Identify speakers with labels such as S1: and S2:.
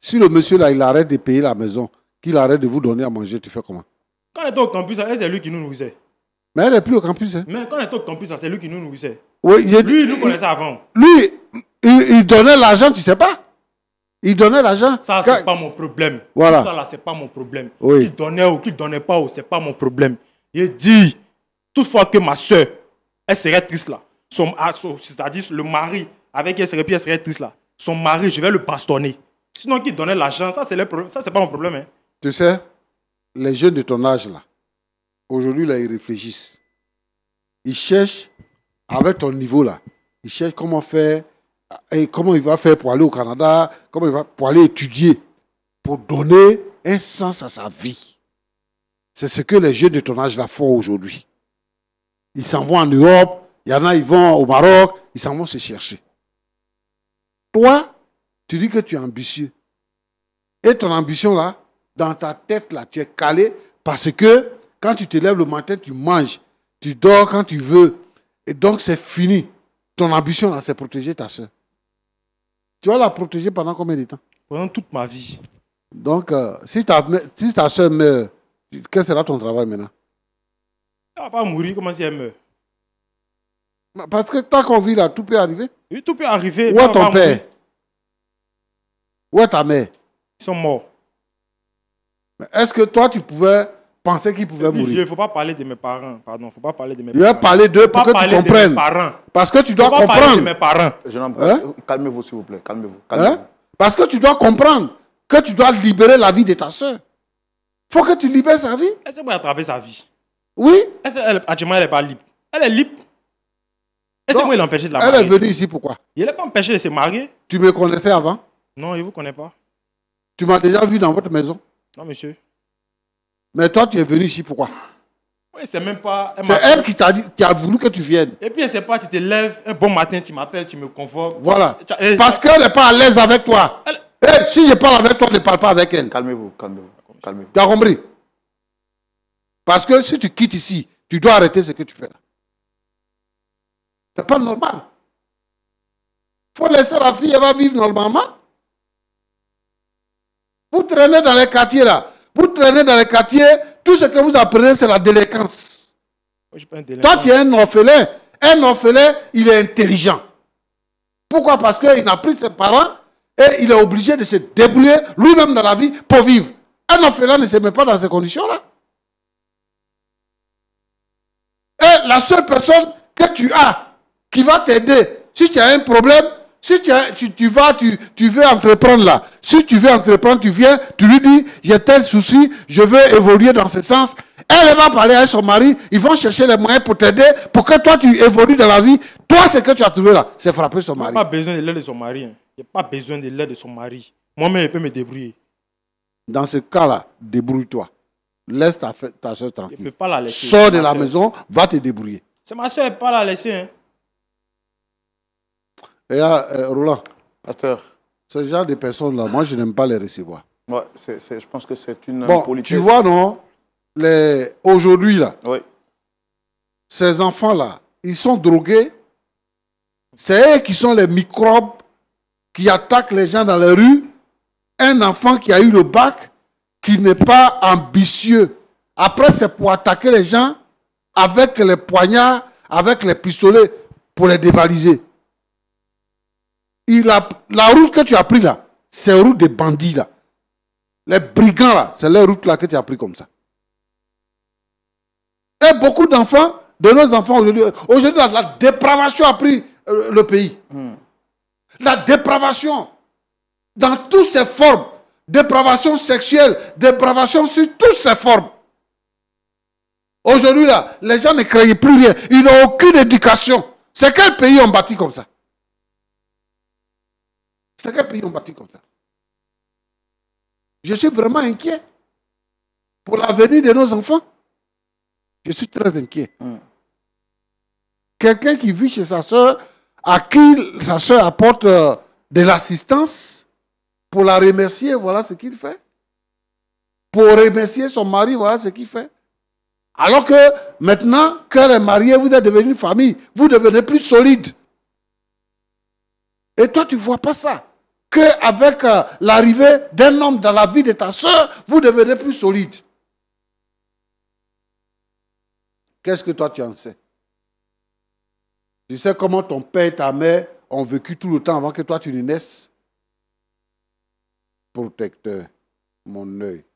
S1: Si le monsieur là, il arrête de payer la maison, qu'il arrête de vous donner à manger, tu fais comment
S2: Quand on est au campus, c'est lui qui nous nourrissait.
S1: Mais elle n'est plus au campus. Hein.
S2: Mais quand on était au campus, c'est lui qui nous nourrissait.
S1: Oui, il, lui, il
S2: nous connaissait avant.
S1: Lui, il, donnait l'argent, tu sais pas
S2: il donnait l'argent. Ça, ce n'est pas mon problème. Voilà. ça, là, c'est pas mon problème. Qu'il donnait ou qu'il donnait pas, n'est pas mon problème. Il dit, toutefois que ma soeur, elle serait triste là. Ah, c'est-à-dire le mari avec qui elle serait triste là. Son mari, je vais le bastonner. Sinon, qui donnait l'argent, ça, c'est pas mon problème. Hein.
S1: Tu sais, les jeunes de ton âge, là, aujourd'hui, là, ils réfléchissent. Ils cherchent, avec ton niveau, là, ils cherchent comment faire, et comment il va faire pour aller au Canada, comment il va pour aller étudier, pour donner un sens à sa vie. C'est ce que les jeunes de ton âge, là, font aujourd'hui. Ils s'en vont en Europe, il y en a, ils vont au Maroc, ils s'en vont se chercher. Toi, tu dis que tu es ambitieux. Et ton ambition là, dans ta tête là, tu es calé parce que quand tu te lèves le matin, tu manges, tu dors quand tu veux. Et donc c'est fini. Ton ambition là, c'est protéger ta soeur. Tu vas la protéger pendant combien de temps Pendant toute ma vie. Donc, euh, si, ta, si ta soeur meurt, quel sera ton travail maintenant
S2: Elle va pas mourir, comment si elle meurt Parce
S1: que tant qu'on vit là, tout peut arriver. tout peut arriver. Où est ton père où est ta mère Ils sont morts. Mais Est-ce que toi, tu pouvais penser qu'ils pouvaient mourir Il ne faut
S2: pas parler de mes parents. Pardon, faut pas parler de mes parents. Il faut parler d'eux pour que tu comprennes.
S1: Parce que tu dois comprendre. parler de mes parents. Eh, hein? calmez-vous, s'il vous plaît. Hein? Calmez-vous. Parce que tu dois comprendre que tu dois libérer la vie de ta soeur. faut que tu libères sa vie. Est-ce
S2: Elle a attraper sa vie. Oui. Elle, actuellement, elle n'est pas libre. Elle est libre. Est-ce moi, l'empêcher de la marier. Elle est venue ici pourquoi Il n'est pas empêché de se marier.
S1: Tu me connaissais avant non, il ne vous connaît pas. Tu m'as déjà vu dans votre maison Non, monsieur. Mais toi, tu es venu ici pourquoi
S2: Oui, c'est même pas. C'est elle
S1: qui dit, qui a voulu que tu viennes.
S2: Et puis, elle ne sait pas, tu te lèves un bon matin, tu m'appelles, tu me convoques. Voilà.
S1: Eh, Parce qu'elle n'est pas à l'aise avec toi. Eh, si je parle avec toi, ne parle pas avec elle. Calmez-vous, calmez-vous. tu as compris Parce que si tu quittes ici, tu dois arrêter ce que tu fais là. Ce n'est pas normal. Il faut laisser la fille, elle va vivre normalement. Vous traînez dans les quartiers là. Vous traînez dans les quartiers, tout ce que vous apprenez, c'est la délinquance. Toi, tu es un orphelin. Un orphelin, il est intelligent. Pourquoi Parce qu'il a pris ses parents et il est obligé de se débrouiller lui-même dans la vie pour vivre. Un orphelin ne se met pas dans ces conditions-là. Et la seule personne que tu as qui va t'aider si tu as un problème, si tu, tu, vas, tu, tu, veux entreprendre là, si tu veux entreprendre, tu viens, tu lui dis, j'ai tel souci, je veux évoluer dans ce sens. Elle va parler à son mari, ils vont chercher les moyens pour t'aider, pour que toi tu évolues dans la vie. Toi, ce que tu as trouvé là, c'est frapper son mari. n'y
S2: a pas besoin de l'aide de son mari. Hein. n'y a pas besoin de l'aide de son mari.
S1: Moi-même, je peux me débrouiller. Dans ce cas-là, débrouille-toi. Laisse ta, ta soeur tranquille. ne pas
S2: la laisser. Sors
S1: de la maison, va te débrouiller.
S2: C'est ma soeur, elle ne peut pas
S1: la laisser. Hein. Et euh, euh, ce genre de personnes-là, moi, je n'aime pas les recevoir. je pense que c'est une bon, Tu vois, non Aujourd'hui, là, ces enfants-là, ils sont drogués. C'est eux qui sont les microbes qui attaquent les gens dans les rues. Un enfant qui a eu le bac, qui n'est pas ambitieux. Après, c'est pour attaquer les gens avec les poignards, avec les pistolets, pour les dévaliser la route que tu as pris là, c'est la route des bandits là. Les brigands là, c'est la route là que tu as pris comme ça. Et beaucoup d'enfants, de nos enfants aujourd'hui, aujourd'hui la, dépravation a pris euh, le pays. Hmm. La dépravation, dans toutes ses formes, dépravation sexuelle, dépravation sur toutes ses formes. Aujourd'hui, là, les gens ne craignent plus rien. Ils n'ont aucune éducation. C'est quel pays ont bâti comme ça quel pays on bâtit comme ça. Je suis vraiment inquiet pour l'avenir de nos enfants. Je suis très inquiet. Hmm. Quelqu'un qui vit chez sa soeur, à qui sa soeur apporte euh, de l'assistance pour la remercier, voilà ce qu'il fait. Pour remercier son mari, voilà ce qu'il fait. Alors que maintenant elle est mariée, vous êtes devenu une famille, vous devenez plus solide. Et toi, tu ne vois pas ça qu'avec euh, l'arrivée d'un homme dans la vie de ta soeur, vous devenez plus solide. Qu'est-ce que toi tu en sais Tu sais comment ton père et ta mère ont vécu tout le temps avant que toi tu ne naisses Protecteur, mon œil